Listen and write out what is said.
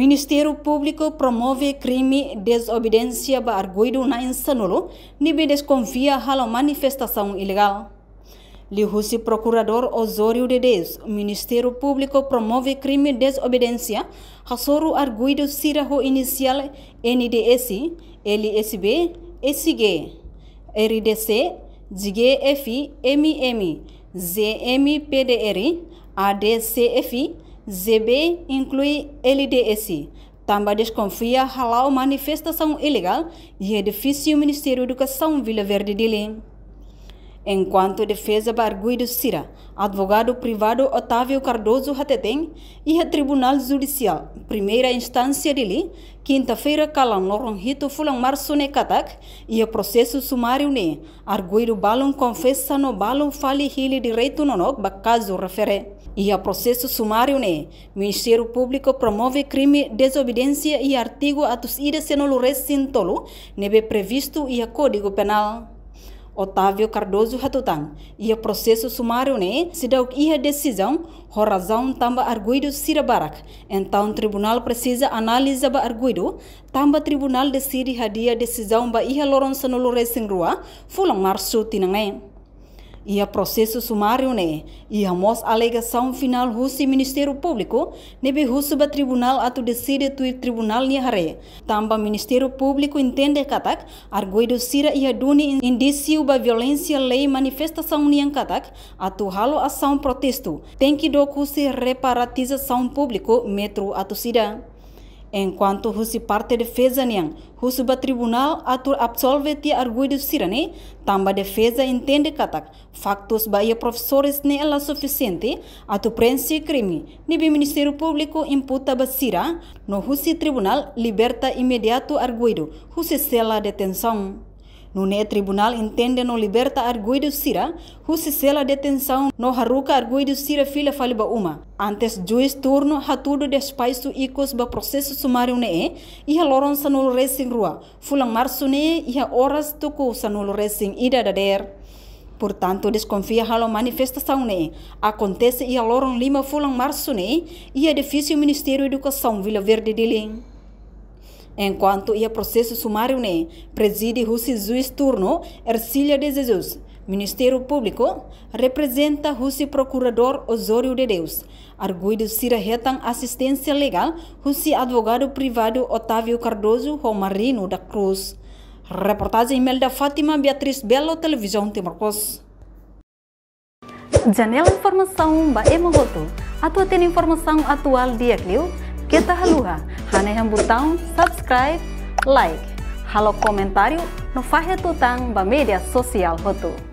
Ministério Público promove crime desobediência para arguido na Insanulo, nibe desconfia hala manifestação ilegal. Lihusi Procurador Osório de Deus, Ministério Público promove crime desobediência, Rasoro Arguido Siraho Inicial NDS, LSB, SG, RDC, ZGF, MM, ZMPDR, ADCF, ZB inclui LDS. Também desconfia halau manifestação ilegal e edifício Ministério da Educação Vila Verde de Lim. Enquanto defesa Barguido Cira, advogado privado Otávio Cardoso Hateteng e a Tribunal Judicial, primeira instância de Lim, quinta-feira calam noron hito fulan março ne e o processo sumário ne, arguido balon confessa no balon fale hili direito nonok caso refere. E a processo sumário, né? Ministério Público promove crime desobediência e artigo atos ira senolure sintolo, neve previsto e a Código Penal. Otávio Cardoso Hatutang, o processo sumário né, se deu a decisão, ho razão tamba arguido sira barak. Então, tribunal precisa análise o arguido, tamba tribunal decide a decisão ba ia loronsa no lore singrua, fulang março tinangé e a processo sumário né e a mos alegação final russo Ministério Público nebe russo ba tribunal atu decide tu tribunal ni hare tamba Ministério Público entende katak arguido sira ia duni indício ba violência lei manifestação ni katak atu halo ação protesto tem que docu se reparatização público metro atu sida Enquanto husi parte defesanian, husu ba tribunal atur absolve tia arguido sirani, tamba defesa intende katak, faktus ba ia professores ne ela suficiente, atu prensi crime, nibi ministeru publiku imputa ba sira, no husi tribunal liberta imediato arguido, husi sela detenção. No ne tribunal entende não liberta arguido sira, se sela detenção no haruka arguido sira filha faliba uma. Antes juiz turno hatudo despaisu ikos ba processo sumário ne e iha loron sanul racing rua. Fulang março ne iha horas tuku sanul racing ida der Portanto, desconfia halo manifestação ne. Acontece ia loron lima fulang março ne, ia edifício Ministério Educação Vila Verde de Lim enquanto ia processo sumário ne preside Rússia juiz turno Ercília de Jesus. Ministério Público representa Rússia Procurador Osório de Deus. Arguido Sira Retan Assistência Legal, Rússia Advogado Privado Otávio Cardoso Romarino da Cruz. Reportagem da Fátima Beatriz Belo, Televisão Timor-Leste. Janela Informação Baema Goto. Atua tem informação atual dia, Clio. Kita Haluha, yang botão subscribe, like. Halo komentario, no fahe tutang ba media sosial hotu.